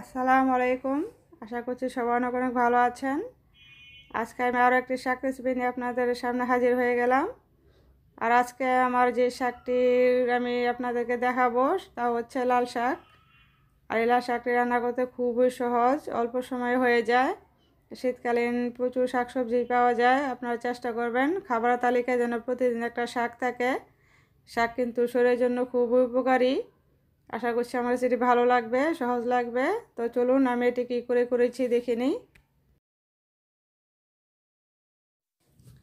আসসালামু আলাইকুম আশা করছি সবাই অনেক অনেক ভালো আছেন আজকে আমি আরও একটি শাক রেসিপি নিয়ে আপনাদের সামনে হাজির হয়ে গেলাম আর আজকে আমার যে শাকটি আমি আপনাদেরকে দেখাবো তা হচ্ছে লাল শাক আর এই লাল শাকটি রান্না করতে খুবই সহজ অল্প সময় হয়ে যায় শীতকালীন প্রচুর শাকসবজি পাওয়া যায় আপনারা চেষ্টা করবেন খাবার তালিকায় যেন প্রতিদিন একটা শাক থাকে শাক কিন্তু শরীরের জন্য খুবই উপকারী আশা করছি আমার সেটি ভালো লাগবে সহজ লাগবে তো চলুন আমি এটি কী করে করেছি দেখে নিই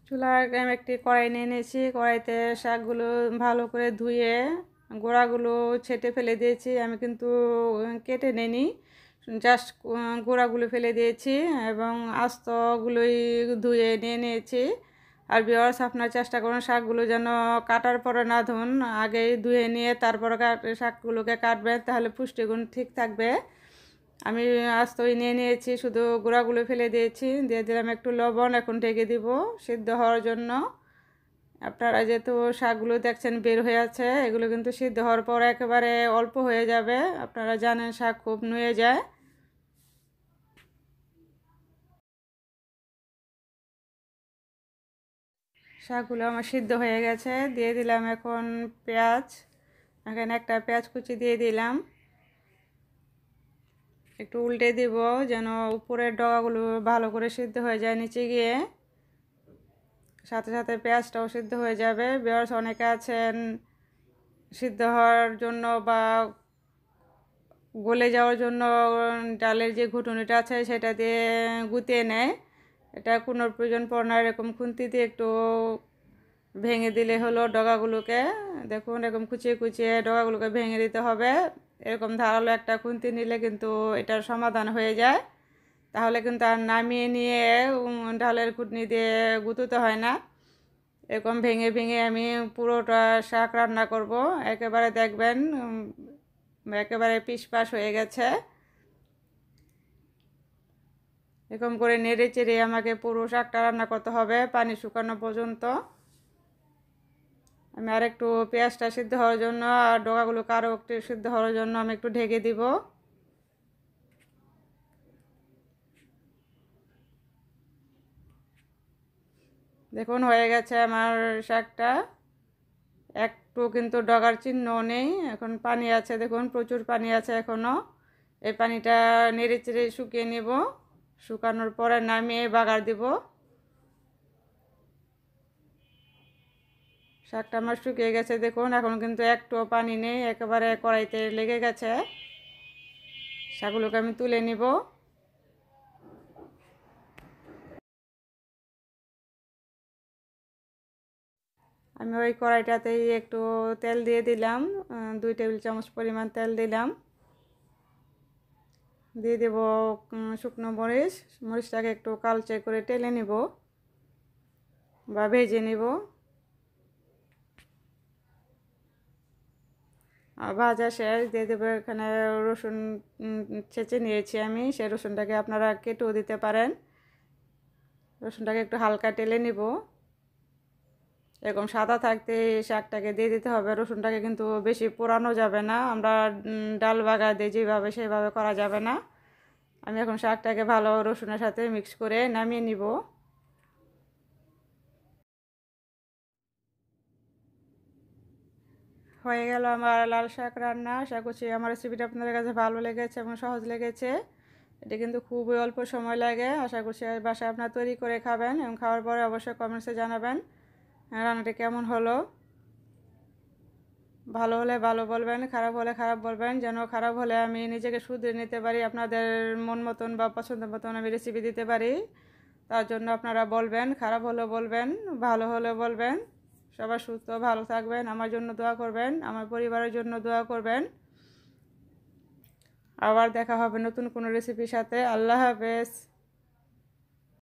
চুলার আমি একটি কড়াই নিয়ে নিয়েছি কড়াইতে শাকগুলো ভালো করে ধুয়ে গোড়াগুলো ছেটে ফেলে দিয়েছি আমি কিন্তু কেটে নেনি জাস্ট গোড়াগুলো ফেলে দিয়েছি এবং আস্তগুলোই ধুয়ে নিয়ে নিয়েছি আর বিয়ার্স আপনার চেষ্টা করুন শাকগুলো যেন কাটার পরে না ধুন আগেই ধুয়ে নিয়ে তারপরে শাকগুলোকে কাটবেন তাহলে পুষ্টিগুণ ঠিক থাকবে আমি আস্তই নিয়ে নিয়েছি শুধু গুঁড়াগুলো ফেলে দিয়েছি দিয়ে দিলাম একটু লবণ এখন ঢেকে দিব সিদ্ধ হওয়ার জন্য আপনারা যেহেতু শাকগুলো দেখছেন বের হয়ে আছে এগুলো কিন্তু সিদ্ধ হওয়ার পর একেবারে অল্প হয়ে যাবে আপনারা জানেন শাক খুব নুয়ে যায় শাকগুলো আমার সিদ্ধ হয়ে গেছে দিয়ে দিলাম এখন পেঁয়াজ এখানে একটা পেঁয়াজ কুচি দিয়ে দিলাম একটু উল্টে দিব যেন উপরের ডগাগুলো ভালো করে সিদ্ধ হয়ে যায় নিচে গিয়ে সাথে সাথে পেঁয়াজটাও সিদ্ধ হয়ে যাবে বেয়ার্স অনেকে আছেন সিদ্ধ হওয়ার জন্য বা গলে যাওয়ার জন্য ডালের যে ঘুটুনিটা আছে সেটা দিয়ে গুতিয়ে নেয় এটা কোনো প্রয়োজন পড় না এরকম খুন্তি দিয়ে একটু ভেঙে দিলে হলো ডগাগুলোকে দেখুন এরকম কুচিয়ে কুচিয়ে ডগাগুলোকে ভেঙে দিতে হবে এরকম ধারালো একটা খুন্তি নিলে কিন্তু এটার সমাধান হয়ে যায় তাহলে কিন্তু আর নামিয়ে নিয়ে ঢালের খুঁটনি দিয়ে গুঁতুতে হয় না এরকম ভেঙে ভেঙে আমি পুরোটা শাক রান্না করব একেবারে দেখবেন একেবারে পিসপাস হয়ে গেছে এরকম করে নেড়ে চেড়ে আমাকে পুরো শাকটা রান্না করতে হবে পানি শুকানো পর্যন্ত আমি আর একটু পেঁয়াজটা সিদ্ধ হওয়ার জন্য আর ডোকাগুলো কারো একটু সিদ্ধ হওয়ার জন্য আমি একটু ঢেকে দিব দেখুন হয়ে গেছে আমার শাকটা একটু কিন্তু ডগার চিহ্ন নেই এখন পানি আছে দেখুন প্রচুর পানি আছে এখনও এই পানিটা নেড়ে চেড়ে শুকিয়ে নেব শুকানোর পরে নামিয়ে বাগার দিব শাকটা আমার শুকিয়ে গেছে দেখুন এখন কিন্তু একটুও পানি নেই একেবারে কড়াইতে লেগে গেছে শাকগুলোকে আমি তুলে নিব আমি ওই কড়াইটাতেই একটু তেল দিয়ে দিলাম দুই টেবিল চামচ পরিমাণ তেল দিলাম দিয়ে দেব শুকনো মরিচ মরিচটাকে একটু কালচে করে টেলে নেব বা ভেজে নেব ভাজা শেষ দিয়ে দেবো এখানে রসুন ছেঁচে নিয়েছি আমি সেই রসুনটাকে আপনারা কেটেও দিতে পারেন রসুনটাকে একটু হালকা টেলে নেবো এরকম সাদা থাকতে শাকটাকে দিয়ে দিতে হবে রসুনটাকে কিন্তু বেশি পোড়ানো যাবে না আমরা ডাল বাগা দিয়ে যেভাবে সেইভাবে করা যাবে না আমি এখন শাকটাকে ভালো রসুনের সাথে মিক্স করে নামিয়ে নিব হয়ে গেল আমার লাল শাক রান্না আশা করছি আমার রেসিপিটা আপনাদের কাছে ভালো লেগেছে এবং সহজ লেগেছে এটা কিন্তু খুবই অল্প সময় লাগে আশা করছি বাসায় আপনার তৈরি করে খাবেন এবং খাওয়ার পরে অবশ্যই কমেন্টসে জানাবেন হ্যাঁ, রান্নাটা কেমন হলো ভালো হলে ভালো বলবেন খারাপ হলে খারাপ বলবেন যেন খারাপ হলে আমি নিজেকে শুধরে নিতে পারি আপনাদের মন মতন বা পছন্দ মতন আমি রেসিপি দিতে পারি তার জন্য আপনারা বলবেন খারাপ হলেও বলবেন ভালো হলেও বলবেন সবাই সুস্থ ভালো থাকবেন আমার জন্য দোয়া করবেন আমার পরিবারের জন্য দোয়া করবেন আবার দেখা হবে নতুন কোনো রেসিপির সাথে আল্লাহ হাফেজ